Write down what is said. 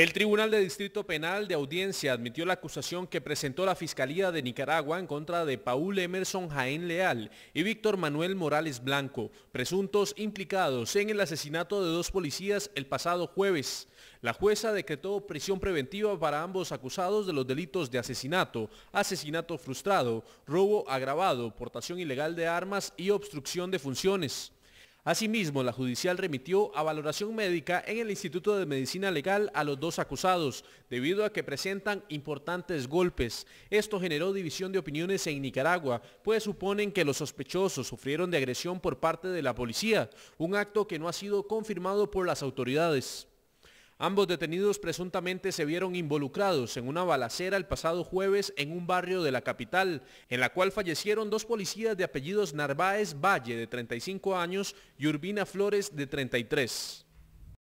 El Tribunal de Distrito Penal de Audiencia admitió la acusación que presentó la Fiscalía de Nicaragua en contra de Paul Emerson Jaén Leal y Víctor Manuel Morales Blanco, presuntos implicados en el asesinato de dos policías el pasado jueves. La jueza decretó prisión preventiva para ambos acusados de los delitos de asesinato, asesinato frustrado, robo agravado, portación ilegal de armas y obstrucción de funciones. Asimismo, la judicial remitió a valoración médica en el Instituto de Medicina Legal a los dos acusados, debido a que presentan importantes golpes. Esto generó división de opiniones en Nicaragua, pues suponen que los sospechosos sufrieron de agresión por parte de la policía, un acto que no ha sido confirmado por las autoridades. Ambos detenidos presuntamente se vieron involucrados en una balacera el pasado jueves en un barrio de la capital, en la cual fallecieron dos policías de apellidos Narváez Valle, de 35 años, y Urbina Flores, de 33.